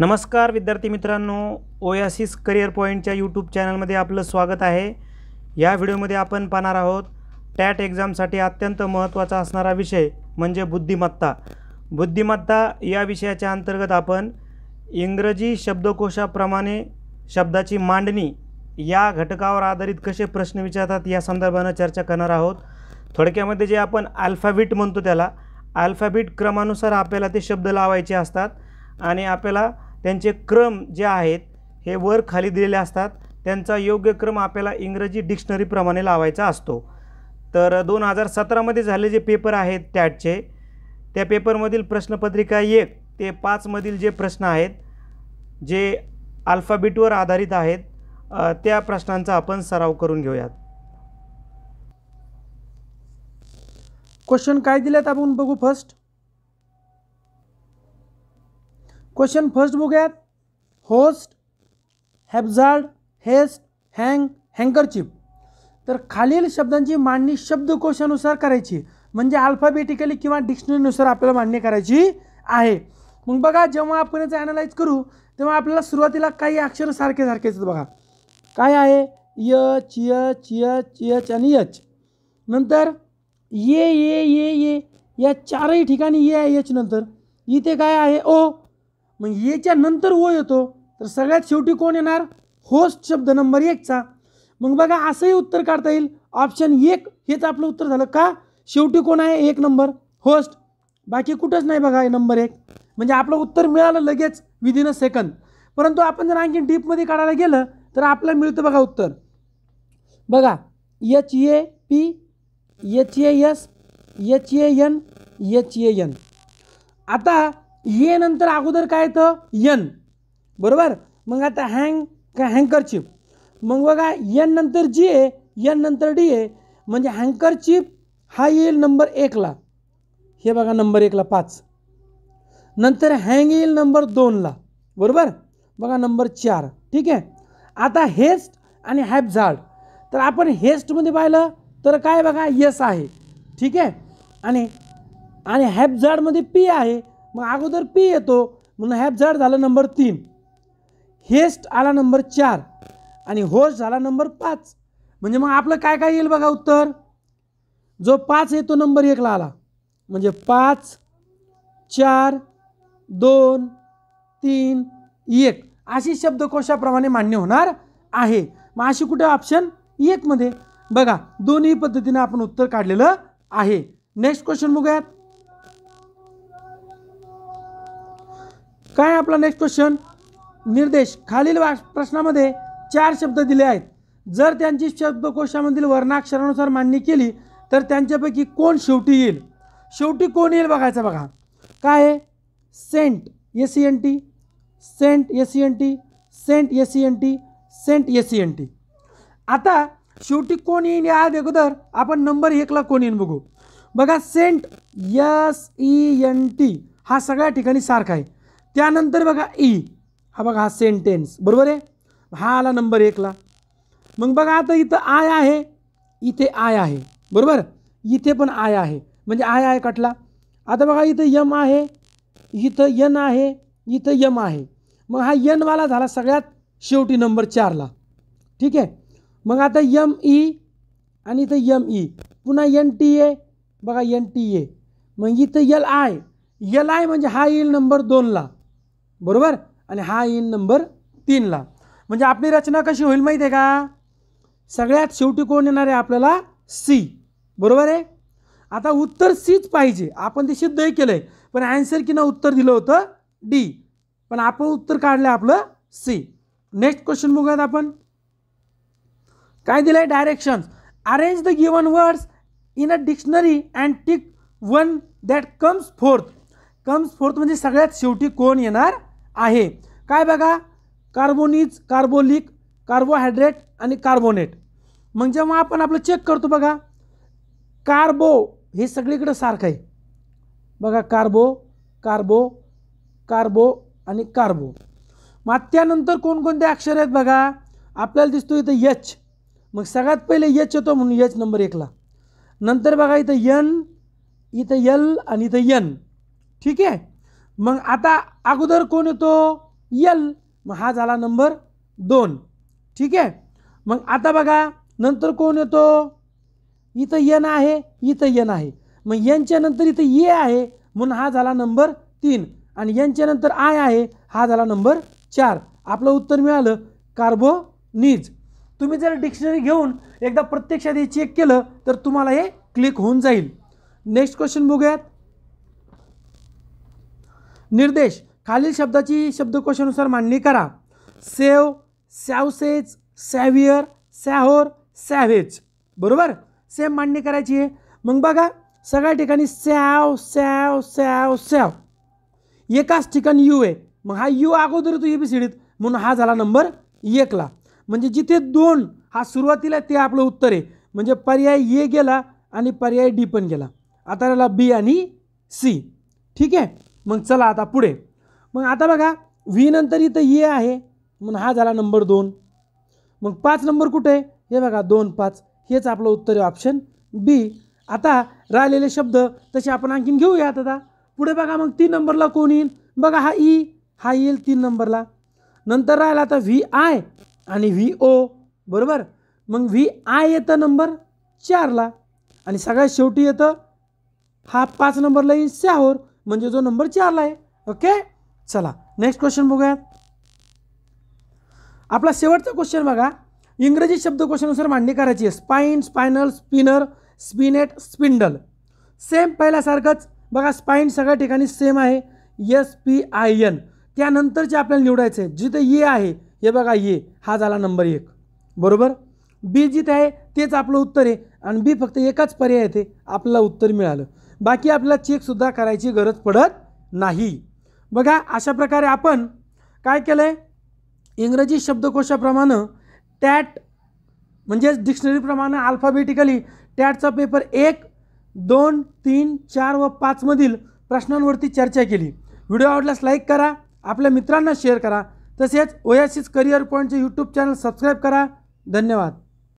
नमस्कार विद्यार्थी मित्रांनो ओयासिस करिअर पॉईंटच्या यूट्यूब चॅनलमध्ये आपलं स्वागत आहे या व्हिडिओमध्ये आपण पाहणार आहोत टॅट एक्झामसाठी अत्यंत महत्त्वाचा असणारा विषय म्हणजे बुद्धिमत्ता बुद्धिमत्ता या विषयाच्या अंतर्गत आपण इंग्रजी शब्दकोशाप्रमाणे शब्दाची मांडणी या घटकावर आधारित कसे प्रश्न विचारतात या संदर्भानं चर्चा करणार आहोत थोडक्यामध्ये जे आपण अल्फाबीट म्हणतो त्याला अल्फाबीट क्रमानुसार आपल्याला ते शब्द लावायचे असतात आणि आपल्याला त्यांचे क्रम जे आहेत हे वर खाली दिलेले असतात त्यांचा योग्य क्रम आपल्याला इंग्रजी डिक्शनरीप्रमाणे लावायचा असतो तर दोन हजार सतरामध्ये झाले जे पेपर आहेत टॅटचे त्या पेपरमधील प्रश्नपत्रिका एक ते पाचमधील जे प्रश्न आहेत जे अल्फाबेटवर आधारित आहेत त्या प्रश्नांचा आपण सराव करून घेऊयात क्वेश्चन काय दिल्यात आपण बघू फर्स्ट क्वेश्चन फर्स्ट बघूयात host haphazard haste hang handkerchief तर खालील शब्दांची मांडणी शब्दकोशानुसार करायची म्हणजे अल्फाबेटिकली किंवा डिक्शनरीनुसार आपल्याला मान्य करायची आहे मग बघा जेव्हा आपण याचं ॲनालाईज करू तेव्हा आपल्याला सुरुवातीला काही अक्षर सारखे सारखे बघा काय आहे यच यच यच यच आणि यच नंतर ये ये ये ये या चारही ठिकाणी ये आहे यच नंतर इथे काय आहे ओ मग येच्या नंतर ओ येतो तर सगळ्यात शेवटी कोण येणार होस्ट शब्द नंबर एकचा मग बघा असंही उत्तर काढता येईल ऑप्शन एक हेच आपलं उत्तर झालं का शेवटी कोण आहे एक नंबर होस्ट बाकी कुठंच नाही बघा नंबर एक म्हणजे आपलं उत्तर मिळालं लगेच विदिन अ सेकंद परंतु आपण जर आणखी डीपमध्ये काढायला गेलं तर आपल्याला मिळतं बघा उत्तर बघा H A P H A S H A N H A N आता ये नंतर अगोदर काय येतं यन बरोबर मग आता हँग का हँकरचिप मग बघा यन नंतर जी ए यन नंतर डी ए म्हणजे हँकरचिप हा येईल नंबर एकला हे बघा नंबर एकला पाच नंतर हँग येईल नंबर दोनला बरोबर बघा नंबर चार ठीक आहे आता हेस्ट आणि झाड तर आपण हेस्टमध्ये पाहिलं तर काय बघा यस आहे ठीक आहे आणि आणि झाडमध्ये पी आहे मग अगोदर पी येतो म्हणून झाड झालं नंबर तीन हेस्ट आला नंबर चार आणि होस्ट झाला नंबर पाच म्हणजे मग आपलं काय काय येईल बघा उत्तर जो पाच येतो नंबर एकला आला म्हणजे पाच चार दोन तीन एक अशी शब्दकोशाप्रमाणे मान्य होणार आहे मग अशी कुठे ऑप्शन एकमध्ये बघा दोन्ही पद्धतीने आपण उत्तर काढलेलं आहे नेक्स्ट क्वेश्चन बघूयात काय आपला नेक्स्ट क्वेश्चन निर्देश खालील वा प्रश्नामध्ये चार शब्द दिले आहेत जर त्यांची शब्दकोशामधील वर्णाक्षरानुसार मांडणी केली तर त्यांच्यापैकी कोण शेवटी येईल शेवटी कोण येईल बघायचं बघा काय आहे scent S C N T scent S C N T scent S C N T scent S C N T आता शेवटी कोण येईन या अगोदर आपण नंबर एकला कोण येईन बघू बघा sent S E N T हा सगळ्या ठिकाणी सारखा आहे त्यानंतर बघा ई हा बघा हा सेंटेन्स बरोबर आहे हा आला नंबर एकला मग बघा आता इथं आय आहे इथे आय आहे बरोबर इथे पण आय आहे म्हणजे आय आय कटला आता बघा इथं यम आहे इथं यन आहे इथं यम आहे मग हा यनवाला झाला सगळ्यात शेवटी नंबर चारला ठीक आहे मग आता यम ई आणि इथं यम ई पुन्हा एन टी ए बघा एन टी ए मग इथं यल आय यल आय म्हणजे हा येईल नंबर दोनला बरोबर आणि हा इन नंबर तीनला म्हणजे आपली रचना कशी होईल माहीत आहे का सगळ्यात शेवटी कोण येणार आहे आपल्याला सी बरोबर आहे आता उत्तर सीच पाहिजे आपण ते सिद्धही केलं आहे पण ॲन्सर किंवा उत्तर दिलं होतं डी पण आपण उत्तर काढलं आपलं सी नेक्स्ट क्वेश्चन बघूयात आपण काय दिलं आहे direction arrange the given words in a dictionary and tick one that comes fourth comes fourth म्हणजे सगळ्यात शेवटी कोण येणार आहे काय बघा कार्बोनिज कार्बोलिक कार्बोहायड्रेट आणि कार्बोनेट मग जेव्हा आपण आपलं चेक करतो बघा कार्बो हे सगळीकडं सारखं आहे बघा कार्बो कार्बो कार्बो आणि कार्बो मग त्यानंतर कोणकोणते अक्षर आहेत बघा आपल्याला दिसतो इथं यच मग सगळ्यात पहिले यच येतो म्हणून यच नंबर एकला नंतर बघा इथं यन इथं यल आणि इथं यन ठीक आहे मग आता अगोदर कोण येतो यल मग हा झाला नंबर दोन ठीक आहे मग आता बघा नंतर कोण येतो इथं यन आहे इथं यन आहे मग यांच्यानंतर नंतर इथं ये आहे म्हणून हा झाला नंबर तीन आणि यांच्यानंतर आय आहे हा झाला नंबर चार आपलं उत्तर मिळालं कार्बोनीज तुम्ही जर डिक्शनरी घेऊन एकदा प्रत्यक्षात हे चेक केलं तर तुम्हाला हे क्लिक होऊन जाईल नेक्स्ट क्वेश्चन बघूयात निर्देश खालील शब्दाची शब्दकोशानुसार मांडणी करा सेव सॅवसेज सॅव्हिअर सॅहोर सॅव्हेज बरोबर सेम मांडणी करायची आहे मग बघा सगळ्या ठिकाणी सॅव सॅव सॅव सॅव एकाच ठिकाणी यू आहे मग हा यू अगोदर तो बी सीडीत म्हणून हा झाला नंबर एकला म्हणजे जिथे दोन हा सुरुवातीला ते आपलं उत्तर आहे म्हणजे पर्याय ए गेला आणि पर्याय डी पण गेला आता राहिला बी आणि सी ठीक आहे मग चला आता पुढे मग आता बघा व्ही नंतर इथं ये आहे मग हा झाला नंबर दोन मग पाच नंबर कुठे आहे हे बघा दोन पाच हेच आपलं उत्तर आहे ऑप्शन बी आता राहिलेले शब्द तसे आपण आणखीन घेऊयात आता पुढे बघा मग तीन नंबरला कोण येईल बघा हा ई e, हा येईल तीन नंबरला नंतर राहिला आता व्ही आय आणि व्ही ओ बरोबर मग व्ही आय येतं नंबर चारला आणि सगळ्यात शेवटी येतं हा पाच नंबरला येईल साहोर म्हणजे जो नंबर चारला आहे ओके चला नेक्स्ट क्वेश्चन बघूयात आपला शेवटचा क्वेश्चन बघा इंग्रजी शब्द क्वेश्चनुसार मांडणी करायची आहे spine spinal spinner spinet spindle same पहिल्यासारखंच बघा स्पाईन सगळ्या ठिकाणी सेम आहे एस पी आय एन त्यानंतरचे आपल्याला निवडायचं आहे जिथे ये e आहे हे बघा ये e. हा झाला नंबर एक बरोबर बी जिथे आहे तेच आपलं उत्तर आहे आणि बी फक्त एकाच पर्याय येते आपल्याला उत्तर मिळालं बाकी आपल्याला चेकसुद्धा करायची गरज पडत नाही बघा अशा प्रकारे आपण काय केलं आहे इंग्रजी शब्दकोशाप्रमाणे टॅट म्हणजेच डिक्शनरीप्रमाणे अल्फाबेटिकली टॅटचा पेपर एक दोन तीन चार व पाचमधील प्रश्नांवरती चर्चा केली व्हिडिओ आवडल्यास लाईक करा आपल्या मित्रांना शेअर करा तसेच ओयासिस करिअर पॉईंटचे यूट्यूब चॅनल सबस्क्राईब करा धन्यवाद